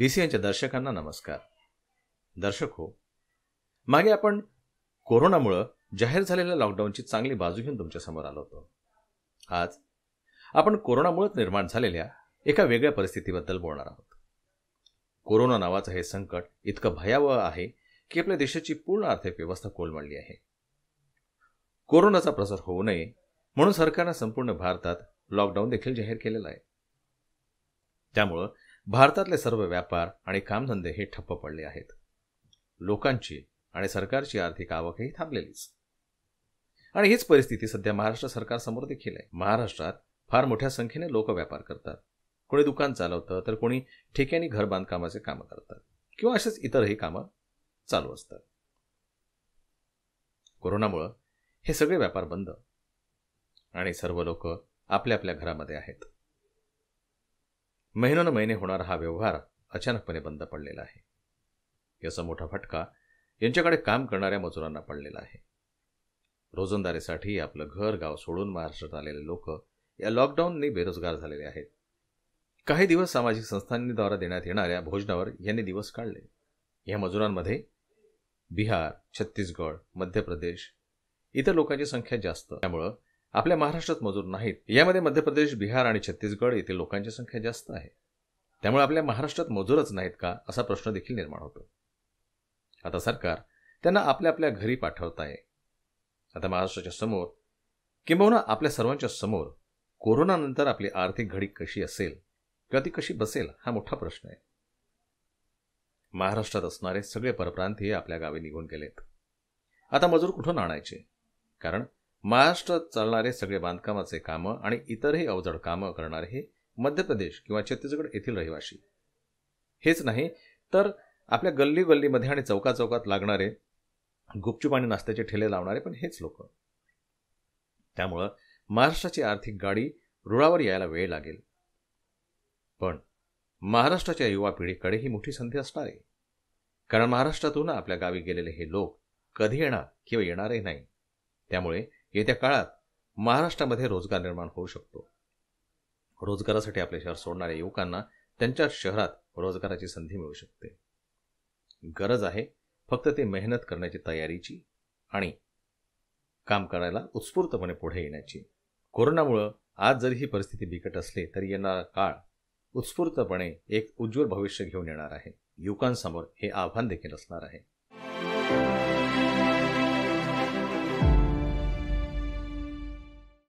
यांच्या दर्शकांना नमस्कार दर्शक हो मागे आपण कोरोनामुळं जाहीर झालेल्या लॉकडाऊनची चांगली बाजू घेऊन समोर आलो होतो आज आपण कोरोनामुळेच निर्माण झालेल्या एका वेगळ्या परिस्थितीबद्दल बोलणार आहोत कोरोना नावाचं हे संकट इतकं भयावह आहे की आपल्या देशाची पूर्ण आर्थिक व्यवस्था कोलमडली आहे कोरोनाचा प्रसार होऊ नये म्हणून सरकारनं संपूर्ण भारतात लॉकडाऊन देखील जाहीर केलेला आहे त्यामुळं भारतातले सर्व व्यापार आणि कामधंदे हे ठप्प पडले आहेत लोकांची आणि सरकारची आर्थिक आवकही थांबलेलीच आणि हीच परिस्थिती सध्या महाराष्ट्र सरकारसमोर देखील आहे महाराष्ट्रात फार मोठ्या संख्येने लोक व्यापार करतात कोणी दुकान चालवतं तर कोणी ठिकाणी घर बांधकामाचे कामं करतात किंवा असेच इतरही कामं चालू असतात कोरोनामुळं हे सगळे व्यापार बंद आणि सर्व लोक आपल्या आपल्या घरामध्ये आहेत महिनोन महिने होणारा हा व्यवहार अचानकपणे बंद पडलेला आहे याचा मोठा फटका यांच्याकडे काम करणाऱ्या मजुरांना पडलेला आहे रोजंदारीसाठी आपलं घर गाव सोडून महाराष्ट्रात आलेले लोक या लॉकडाऊनने बेरोजगार झालेले आहेत काही दिवस सामाजिक संस्थांद्वारा देण्यात येणाऱ्या भोजनावर यांनी दिवस काढले या मजुरांमध्ये बिहार छत्तीसगड मध्य प्रदेश इतर लोकांची संख्या जास्त त्यामुळं आपल्या महाराष्ट्रात मजूर नाहीत यामध्ये मध्य प्रदेश बिहार आणि छत्तीसगड येथील लोकांची संख्या जास्त आहे त्यामुळे आपल्या महाराष्ट्रात मजूरच नाहीत का असा प्रश्न देखील निर्माण होतो आता सरकार त्यांना आपल्या आपल्या घरी पाठवत आहे आता महाराष्ट्राच्या समोर किंबहुना आपल्या सर्वांच्या समोर कोरोनानंतर आपली आर्थिक घडी कशी असेल किंवा ती कशी बसेल हा मोठा प्रश्न आहे महाराष्ट्रात असणारे सगळे परप्रांतीय आपल्या गावी निघून गेलेत आता मजूर कुठून आणायचे कारण महाराष्ट्रात चालणारे सगळे बांधकामाचे कामं आणि इतरही अवजड कामं करणारे हे मध्य प्रदेश किंवा छत्तीसगड येथील रहिवाशी हेच नाही तर आपल्या गल्ली गल्लीमध्ये आणि चौका चौकात लागणारे गुपचूप आणि नाश्त्याचे ठेले लावणारे पण हेच लोक त्यामुळं महाराष्ट्राची आर्थिक गाडी रुळावर यायला वेळ लागेल पण महाराष्ट्राच्या युवा पिढीकडे ही मोठी संधी असणार आहे कारण महाराष्ट्रातून आपल्या गावी गेलेले हे लोक कधी येणार किंवा येणारही नाही त्यामुळे येत्या काळात महाराष्ट्रामध्ये रोजगार निर्माण होऊ शकतो रोजगारासाठी आपले शहर सोडणाऱ्या युवकांना त्यांच्या शहरात रोजगाराची संधी मिळू शकते गरज आहे फक्त ते मेहनत करण्याची तयारीची आणि काम करायला उत्स्फूर्तपणे पुढे येण्याची कोरोनामुळं आज जरी ही परिस्थिती बिकट असली तरी येणारा काळ उत्स्फूर्तपणे एक उज्ज्वल भविष्य घेऊन येणार आहे युवकांसमोर हे आव्हान देखील असणार आहे